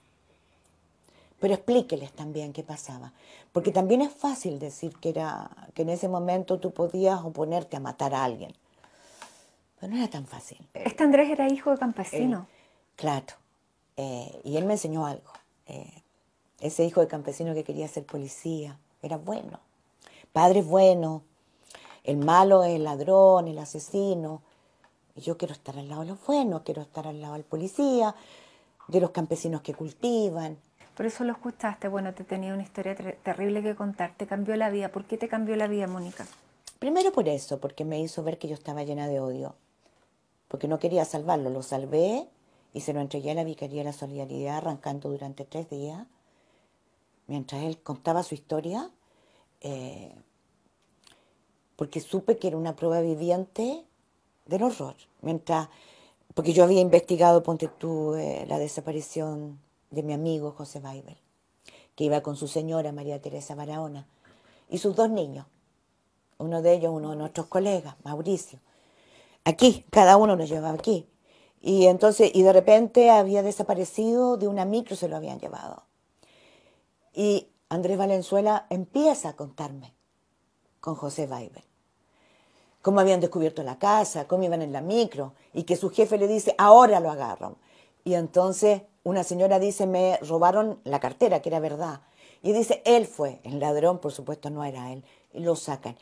Pero explíqueles también qué pasaba, porque también es fácil decir que, era, que en ese momento tú podías oponerte a matar a alguien. Pero no era tan fácil. Este Andrés era hijo de campesino. Eh, claro. Eh, y él me enseñó algo. ese hijo de campesino que quería ser policía, era bueno. Padre bueno, el malo es el ladrón, el asesino. Y yo quiero estar al lado de los buenos, quiero estar al lado del policía, de los campesinos que cultivan. Por eso lo escuchaste, bueno, te tenía una historia terrible que contar, te cambió la vida. ¿Por qué te cambió la vida, Mónica? Primero por eso, porque me hizo ver que yo estaba llena de odio, porque no quería salvarlo, lo salvé y se lo entregué a la Vicaría de la Solidaridad arrancando durante tres días. Mientras él contaba su historia, eh, porque supe que era una prueba viviente del horror. Mientras, porque yo había investigado, ponte tú, eh, la desaparición de mi amigo José Baibel, que iba con su señora María Teresa Barahona y sus dos niños. Uno de ellos, uno de nuestros colegas, Mauricio. Aquí, cada uno lo llevaba aquí. Y entonces, y de repente había desaparecido de una micro, se lo habían llevado. Y Andrés Valenzuela empieza a contarme con José Baibel cómo habían descubierto la casa, cómo iban en la micro, y que su jefe le dice, ahora lo agarran. Y entonces una señora dice, me robaron la cartera, que era verdad. Y dice, él fue, el ladrón por supuesto no era él, y lo sacan.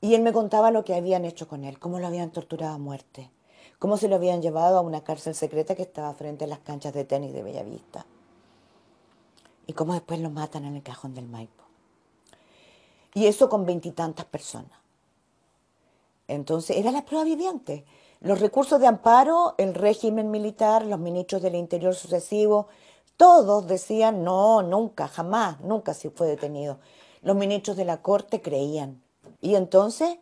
Y él me contaba lo que habían hecho con él, cómo lo habían torturado a muerte, cómo se lo habían llevado a una cárcel secreta que estaba frente a las canchas de tenis de Bellavista. Y cómo después lo matan en el cajón del Maipo. Y eso con veintitantas personas. Entonces, era la prueba viviente. Los recursos de amparo, el régimen militar, los ministros del Interior sucesivos, todos decían, no, nunca, jamás, nunca se fue detenido. Los ministros de la Corte creían. Y entonces,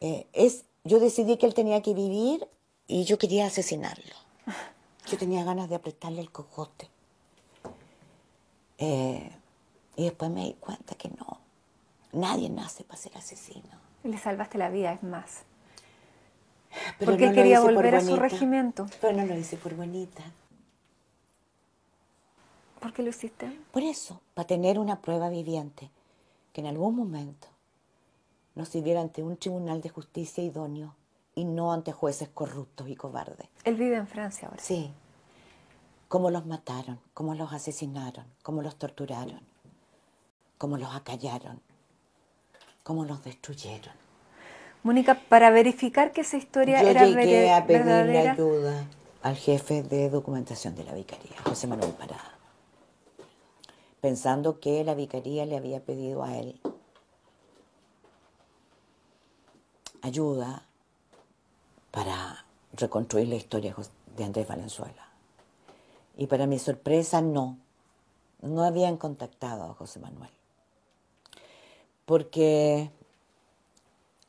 eh, es, yo decidí que él tenía que vivir y yo quería asesinarlo. Yo tenía ganas de apretarle el cojote. Eh, y después me di cuenta que no, nadie nace para ser asesino. Le salvaste la vida, es más. Porque quería volver a su regimiento. Pero no lo hice por bonita. ¿Por qué lo hiciste? Por eso, para tener una prueba viviente que en algún momento nos sirviera ante un tribunal de justicia idóneo y no ante jueces corruptos y cobardes. Él vive en Francia ahora. Sí. Cómo los mataron, cómo los asesinaron, cómo los torturaron, cómo los acallaron, cómo nos destruyeron. Mónica, para verificar que esa historia Yo llegué a pedirle ayuda al jefe de documentación de la vicaría, José Manuel Parada, pensando que la vicaría le había pedido a él ayuda para reconstruir la historia de Andrés Valenzuela. Y para mi sorpresa, no, no habían contactado a José Manuel porque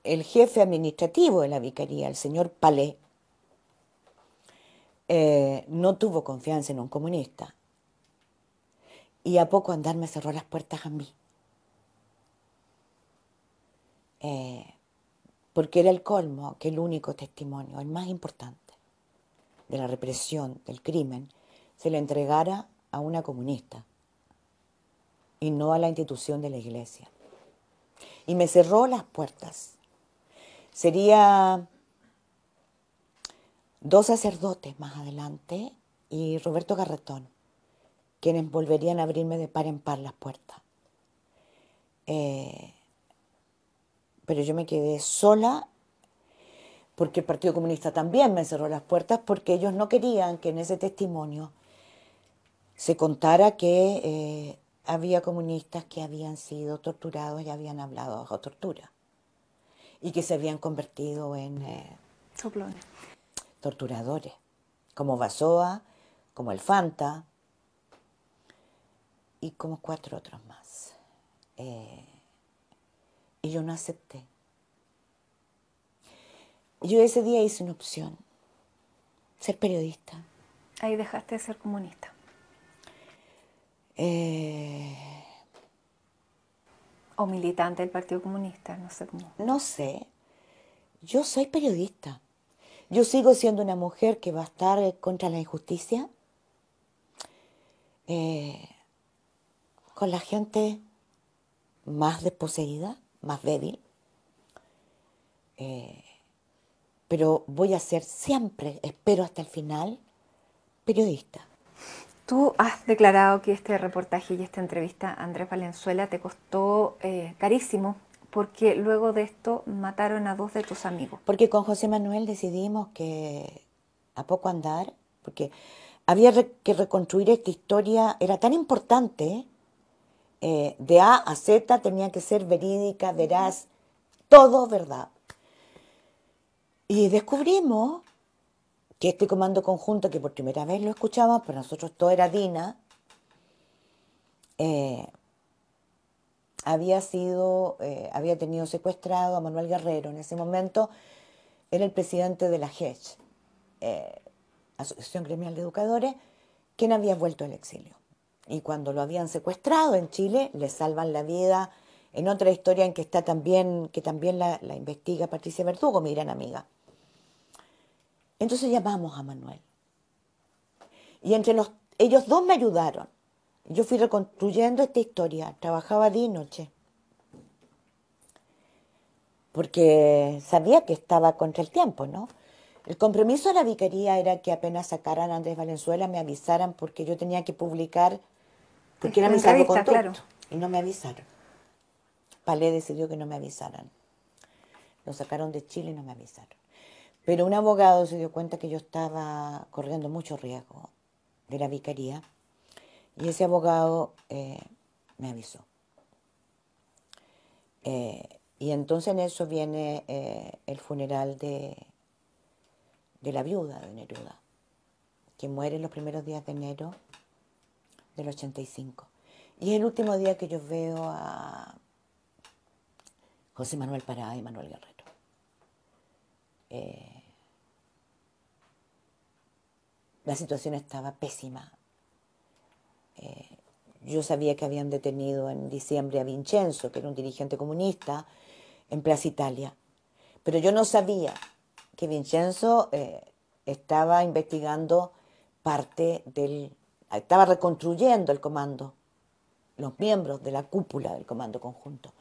el jefe administrativo de la vicaría, el señor Palé, eh, no tuvo confianza en un comunista y a poco andar me cerró las puertas a mí. Eh, porque era el colmo que el único testimonio, el más importante, de la represión, del crimen, se le entregara a una comunista y no a la institución de la iglesia y me cerró las puertas. Sería dos sacerdotes más adelante y Roberto Garretón, quienes volverían a abrirme de par en par las puertas. Eh, pero yo me quedé sola porque el Partido Comunista también me cerró las puertas porque ellos no querían que en ese testimonio se contara que eh, había comunistas que habían sido torturados y habían hablado bajo tortura y que se habían convertido en eh, torturadores, como Basoa, como el Fanta y como cuatro otros más. Eh, y yo no acepté. Yo ese día hice una opción, ser periodista. Ahí dejaste de ser comunista. Eh, o militante del Partido Comunista, no sé cómo. No sé. Yo soy periodista. Yo sigo siendo una mujer que va a estar contra la injusticia. Eh, con la gente más desposeída, más débil. Eh, pero voy a ser siempre, espero hasta el final, periodista. Tú has declarado que este reportaje y esta entrevista Andrés Valenzuela te costó eh, carísimo porque luego de esto mataron a dos de tus amigos. Porque con José Manuel decidimos que a poco andar, porque había que reconstruir esta historia, era tan importante, eh, de A a Z tenía que ser verídica, veraz, todo verdad. Y descubrimos que este comando conjunto, que por primera vez lo escuchamos, pero nosotros todo era DINA, eh, había sido, eh, había tenido secuestrado a Manuel Guerrero. En ese momento era el presidente de la GECH, eh, Asociación Gremial de Educadores, quien había vuelto al exilio. Y cuando lo habían secuestrado en Chile, le salvan la vida en otra historia en que está también, que también la, la investiga Patricia Verdugo, mi gran amiga. Entonces llamamos a Manuel. Y entre los, ellos dos me ayudaron. Yo fui reconstruyendo esta historia. Trabajaba día y noche. Porque sabía que estaba contra el tiempo, ¿no? El compromiso de la vicaría era que apenas sacaran a Andrés Valenzuela me avisaran porque yo tenía que publicar, porque era mi salvoconducto. Claro. Y no me avisaron. Palé decidió que no me avisaran. Lo sacaron de Chile y no me avisaron. Pero un abogado se dio cuenta que yo estaba corriendo mucho riesgo de la vicaría y ese abogado eh, me avisó. Eh, y entonces en eso viene eh, el funeral de, de la viuda de Neruda, que muere en los primeros días de enero del 85. Y es el último día que yo veo a José Manuel Parada y Manuel Guerrero. La situación estaba pésima. Eh, yo sabía que habían detenido en diciembre a Vincenzo, que era un dirigente comunista, en Plaza Italia. Pero yo no sabía que Vincenzo eh, estaba investigando parte del... estaba reconstruyendo el comando, los miembros de la cúpula del comando conjunto.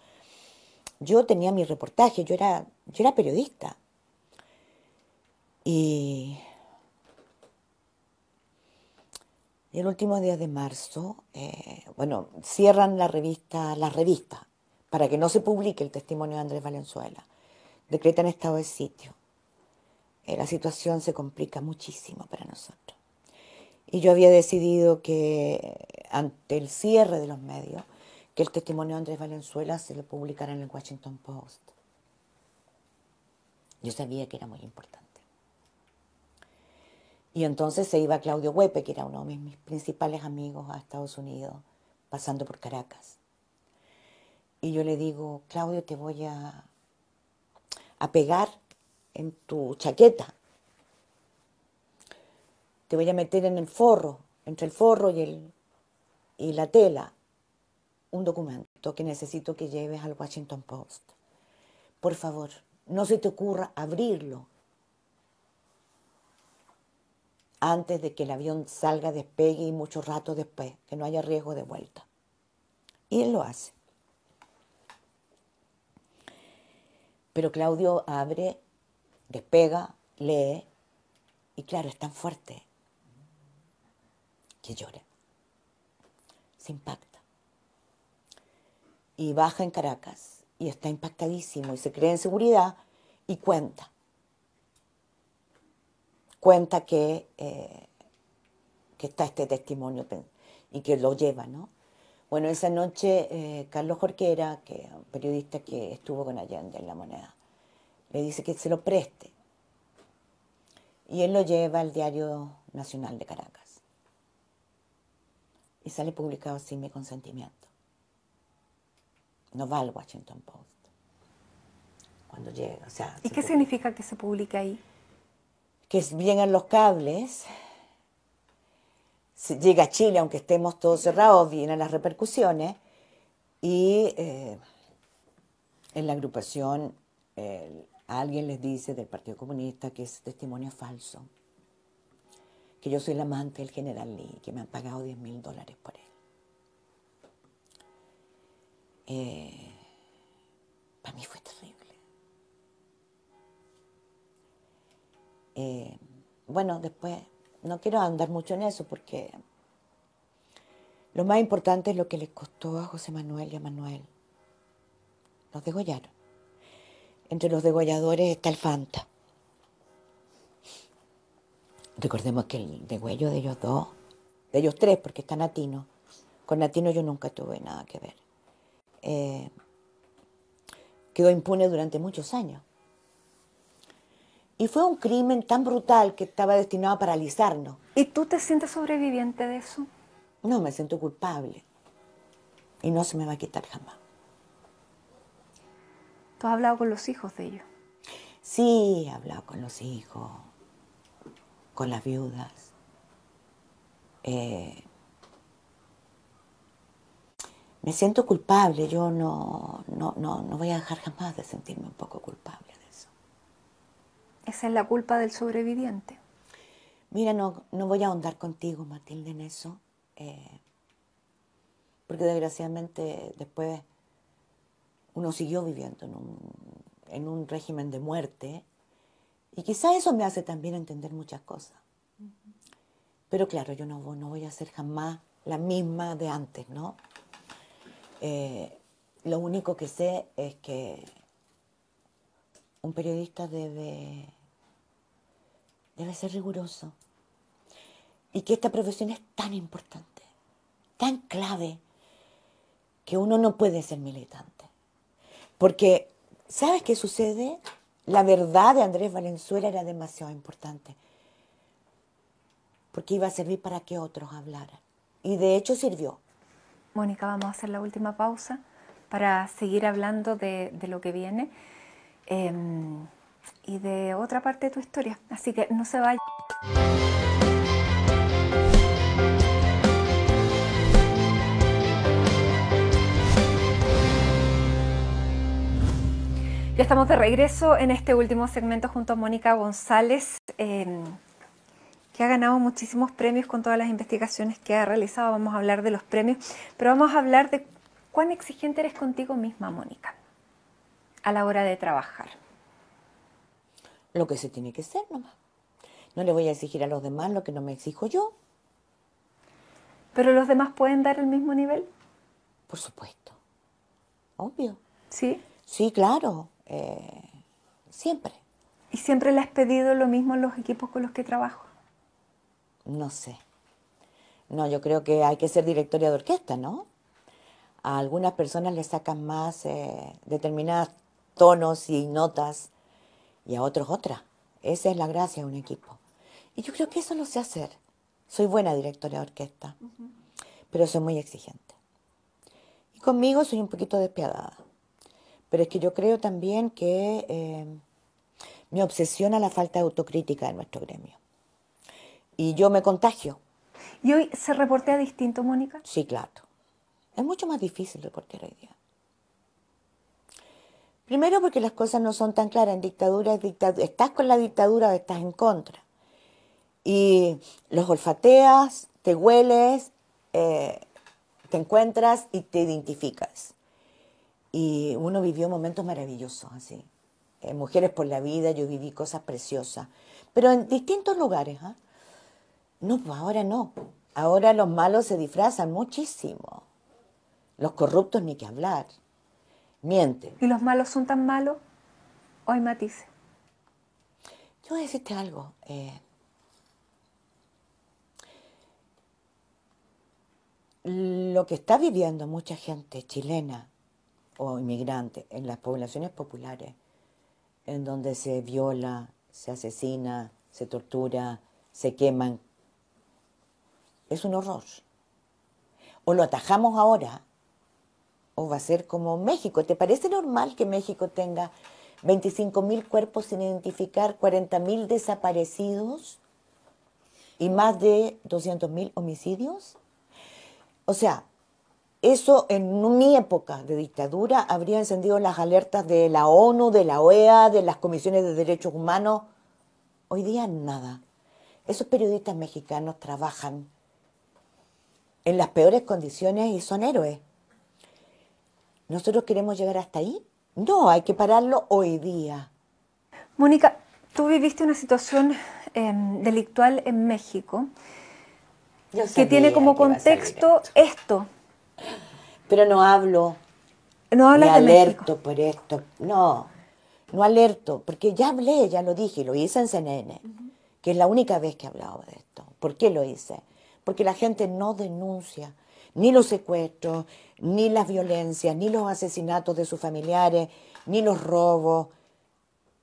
Yo tenía mi reportaje, yo era, yo era periodista. Y Y el último día de marzo, eh, bueno, cierran la revista, las revistas para que no se publique el testimonio de Andrés Valenzuela. Decretan estado de sitio. Eh, la situación se complica muchísimo para nosotros. Y yo había decidido que ante el cierre de los medios, que el testimonio de Andrés Valenzuela se lo publicara en el Washington Post. Yo sabía que era muy importante. Y entonces se iba Claudio Huepe, que era uno de mis principales amigos a Estados Unidos, pasando por Caracas. Y yo le digo, Claudio, te voy a, pegar en tu chaqueta. Te voy a meter en el forro, entre el forro y, y la tela, un documento que necesito que lleves al Washington Post. Por favor, no se te ocurra abrirlo antes de que el avión salga, despegue y mucho rato después, que no haya riesgo de vuelta. Y él lo hace. Pero Claudio abre, despega, lee, y claro, es tan fuerte que llora, se impacta. Y baja en Caracas y está impactadísimo y se cree en seguridad y cuenta cuenta que, eh, que está este testimonio y que lo lleva, ¿no? Bueno, esa noche eh, Carlos Jorquera, que un periodista que estuvo con Allende en La Moneda, le dice que se lo preste. Y él lo lleva al Diario Nacional de Caracas. Y sale publicado sin mi consentimiento. No va al Washington Post. Cuando llega. ¿Y qué significa que se publique ahí? que vienen los cables, llega a Chile, aunque estemos todos cerrados, vienen las repercusiones, y eh, en la agrupación alguien les dice del Partido Comunista que es testimonio falso, que yo soy la amante del general Lee, que me han pagado 10 mil dólares por él. Eh, para mí fue terrible. Eh, bueno, después no quiero andar mucho en eso porque lo más importante es lo que les costó a José Manuel y a Manuel. Los degollaron. Entre los degolladores está el Fanta. Recordemos que el degüello de ellos dos, de ellos tres, porque está Natino. Con Natino yo nunca tuve nada que ver. Eh, quedó impune durante muchos años. Y fue un crimen tan brutal que estaba destinado a paralizarnos. ¿Y tú te sientes sobreviviente de eso? No, me siento culpable. Y no se me va a quitar jamás. ¿Tú has hablado con los hijos de ellos? Sí, he hablado con los hijos, con las viudas. Eh, me siento culpable, yo no, no voy a dejar jamás de sentirme un poco culpable. Esa es la culpa del sobreviviente. Mira, no, no voy a ahondar contigo, Matilde, en eso, eh, porque desgraciadamente después uno siguió viviendo en un, régimen de muerte, y quizás eso me hace también entender muchas cosas. Pero claro, yo no, no, voy a ser jamás la misma de antes, ¿no? Eh, lo único que sé es que un periodista debe debe ser riguroso. Y que esta profesión es tan importante, tan clave, que uno no puede ser militante. Porque, ¿sabes qué sucede? La verdad de Andrés Valenzuela era demasiado importante, porque iba a servir para que otros hablaran. Y de hecho sirvió. Mónica, vamos a hacer la última pausa para seguir hablando de, lo que viene. Em, y de otra parte de tu historia. Así que no se vaya. Ya estamos de regreso en este último segmento junto a Mónica González, em, que ha ganado muchísimos premios con todas las investigaciones que ha realizado. Vamos a hablar de los premios, pero vamos a hablar de cuán exigente eres contigo misma, Mónica, a la hora de trabajar lo que se tiene que ser nomás. No le voy a exigir a los demás lo que no me exijo yo. ¿Pero los demás pueden dar el mismo nivel? Por supuesto. Obvio. ¿Sí? Sí, claro. Eh, siempre. ¿Y siempre le has pedido lo mismo a los equipos con los que trabajo? No sé. No, yo creo que hay que ser directora de orquesta, ¿no? A algunas personas le sacan más eh, determinados tonos y notas y a otros otra. Esa es la gracia de un equipo. Y yo creo que eso lo sé hacer. Soy buena directora de orquesta, pero soy muy exigente. Y conmigo soy un poquito despiadada. Pero es que yo creo también que eh, me obsesiona la falta de autocrítica de nuestro gremio. Y yo me contagio. ¿Y hoy se reportea distinto, Mónica? Sí, claro. Es mucho más difícil reportear hoy día. Primero porque las cosas no son tan claras. En dictadura, estás con la dictadura o estás en contra. Y los olfateas, te hueles, eh, te encuentras y te identificas. Y uno vivió momentos maravillosos así. Eh, mujeres por la vida, yo viví cosas preciosas. Pero en distintos lugares. ¿ah? No, pues ahora no. Ahora los malos se disfrazan muchísimo. Los corruptos ni que hablar mienten. ¿Y los malos son tan malos? Hoy matices. Yo voy a decirte algo. Eh, lo que está viviendo mucha gente chilena o inmigrante en las poblaciones populares, en donde se viola, se asesina, se tortura, se queman, es un horror. O lo atajamos ahora o va a ser como México. ¿Te parece normal que México tenga 25.000 cuerpos sin identificar, 40.000 desaparecidos y más de 200.000 homicidios? O sea, eso en mi época de dictadura habría encendido las alertas de la ONU, de la OEA, de las comisiones de derechos humanos. Hoy día nada. Esos periodistas mexicanos trabajan en las peores condiciones y son héroes. ¿Nosotros queremos llegar hasta ahí? No, hay que pararlo hoy día. Mónica, tú viviste una situación em, delictual en México que tiene como contexto esto. Pero no hablo. No hablo de alerto por esto. No, no alerto, porque ya hablé, ya lo dije, lo hice en CNN, que es la única vez que he hablado de esto. ¿Por qué lo hice? Porque la gente no denuncia ni los secuestros, ni las violencias, ni los asesinatos de sus familiares, ni los robos,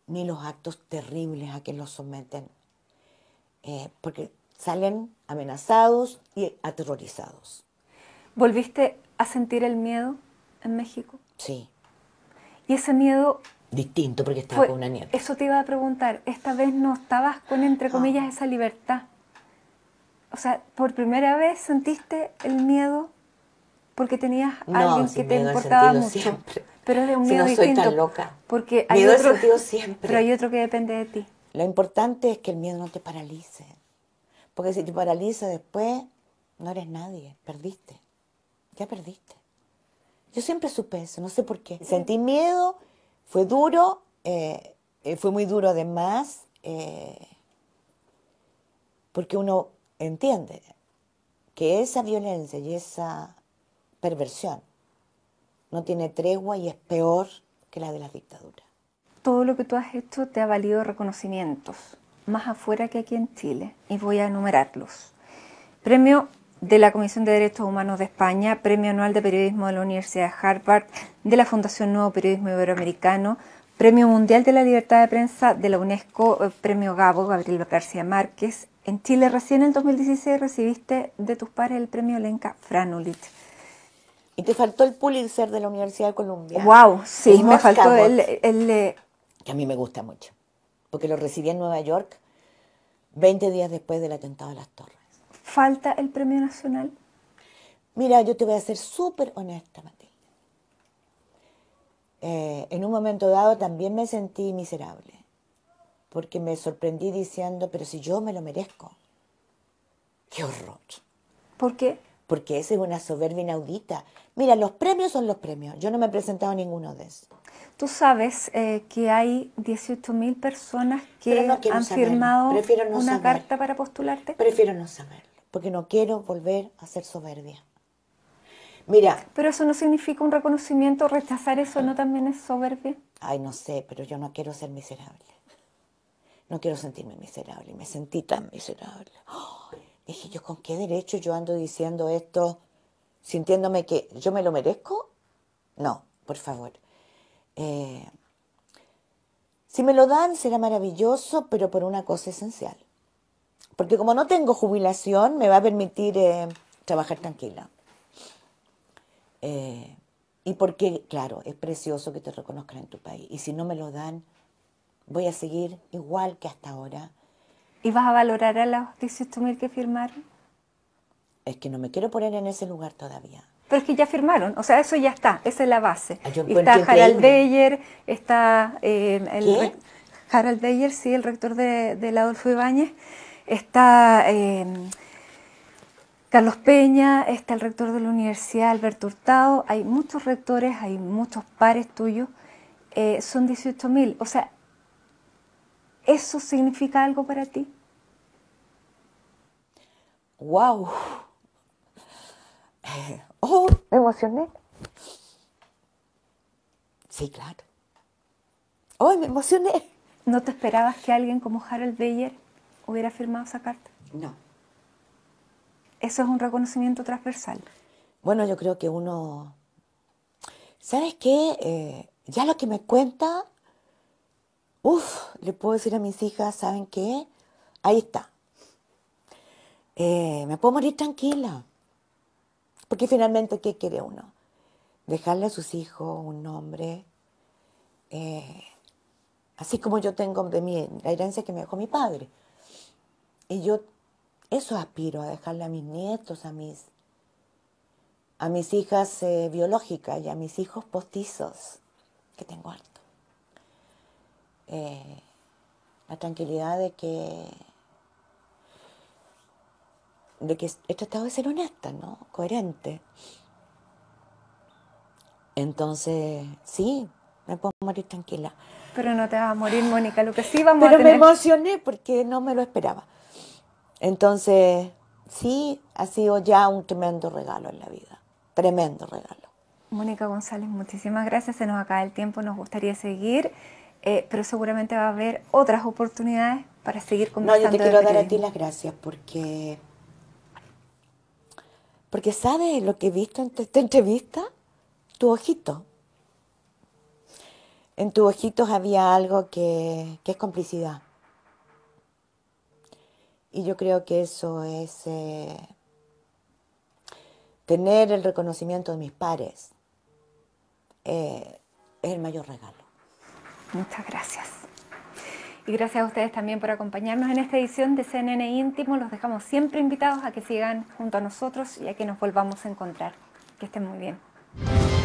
ni los actos terribles a que los someten, eh, porque salen amenazados y aterrorizados. ¿Volviste a sentir el miedo en México? Sí. ¿Y ese miedo distinto porque estaba con una nieta. Eso te iba a preguntar, esta vez no estabas con, entre ah. comillas, esa libertad o sea, por primera vez sentiste el miedo porque tenías a alguien que te importaba mucho. Pero es de un miedo si no soy tan loca. Porque hay miedo otro, sentido siempre. Pero hay otro que depende de ti. Lo importante es que el miedo no te paralice. Porque si te paraliza después, no eres nadie. Perdiste. Ya perdiste. Yo siempre supe eso, no sé por qué. Sentí miedo, fue duro, eh, eh, fue muy duro además, eh, porque uno entiende que esa violencia y esa perversión no tiene tregua y es peor que la de las dictaduras. Todo lo que tú has hecho te ha valido reconocimientos, más afuera que aquí en Chile, y voy a enumerarlos. Premio de la Comisión de Derechos Humanos de España, Premio Anual de Periodismo de la Universidad de Harvard, de la Fundación Nuevo Periodismo Iberoamericano, Premio Mundial de la Libertad de Prensa de la UNESCO, eh, Premio Gabo Gabriel García Márquez, en Chile recién en el 2016 recibiste de tus pares el premio Lenca Franulit. Y te faltó el Pulitzer de la Universidad de Columbia. ¡Wow! Sí, me faltó el, eh, Que a mí me gusta mucho. Porque lo recibí en Nueva York 20 días después del atentado a las Torres. ¿Falta el premio nacional? Mira, yo te voy a ser súper honesta, Matilde. Eh, en un momento dado también me sentí miserable porque me sorprendí diciendo, pero si yo me lo merezco. ¡Qué horror! ¿Por qué? Porque esa es una soberbia inaudita. Mira, los premios son los premios. Yo no me he presentado a ninguno de esos. Tú sabes eh, que hay 18.000 personas que han firmado una carta para postularte. Prefiero no saberlo, porque no quiero volver a ser soberbia. Mira. Pero eso no significa un reconocimiento, rechazar eso no también es soberbia. Ay, no sé, pero yo no quiero ser miserable no quiero sentirme miserable. Y me sentí tan miserable. dije, yo con qué derecho yo ando diciendo esto, sintiéndome que yo me lo merezco. No, por favor. Eh, si me lo dan será maravilloso, pero por una cosa esencial. Porque como no tengo jubilación, me va a permitir eh, trabajar tranquila. Eh, y porque, claro, es precioso que te reconozcan en tu país. Y si no me lo dan, voy a seguir igual que hasta ahora. ¿Y vas a valorar a los 18.000 que firmaron? Es que no me quiero poner en ese lugar todavía. Pero es que ya firmaron, o sea, eso ya está, esa es la base. Ah, está Harald Beyer, está eh, el Harald Beyer, sí, el rector de, del Adolfo Ibáñez, está eh, Carlos Peña, está el rector de la Universidad Alberto Hurtado, hay muchos rectores, hay muchos pares tuyos, eh, son 18.000, o sea, ¿Eso significa algo para ti? ¡Wow! Eh, oh. ¿Me emocioné? Sí, claro. ¡Ay, oh, me emocioné! sí claro oh me emocioné no te esperabas que alguien como Harold Beyer hubiera firmado esa carta? No. Eso es un reconocimiento transversal. Bueno, yo creo que uno... ¿Sabes qué? Eh, ya lo que me cuenta Uf, le puedo decir a mis hijas, ¿saben qué? Ahí está. Eh, me puedo morir tranquila. Porque finalmente, ¿qué quiere uno? Dejarle a sus hijos un nombre, eh, así como yo tengo de mí, la herencia que me dejó mi padre. Y yo eso aspiro, a dejarle a mis nietos, a mis, a mis hijas eh, biológicas y a mis hijos postizos, que tengo harto. Eh, la tranquilidad de que de que he tratado de ser honesta, ¿no? Coherente. Entonces, sí, me puedo morir tranquila. Pero no te vas a morir, Mónica, lo que sí vamos a tener... me emocioné porque no me lo esperaba. Entonces, sí, ha sido ya un tremendo regalo en la vida. Tremendo regalo. Mónica González, muchísimas gracias. Se nos acaba el tiempo, nos gustaría seguir eh, pero seguramente va a haber otras oportunidades para seguir conversando. No, yo te quiero dar a ti las gracias porque, porque sabes lo que he visto en esta entrevista, tu ojito. En tus ojitos había algo que, es complicidad. Y yo creo que eso es eh, tener el reconocimiento de mis pares. Eh, es el mayor regalo. Muchas gracias. Y gracias a ustedes también por acompañarnos en esta edición de CNN Íntimo. Los dejamos siempre invitados a que sigan junto a nosotros y a que nos volvamos a encontrar. Que estén muy bien.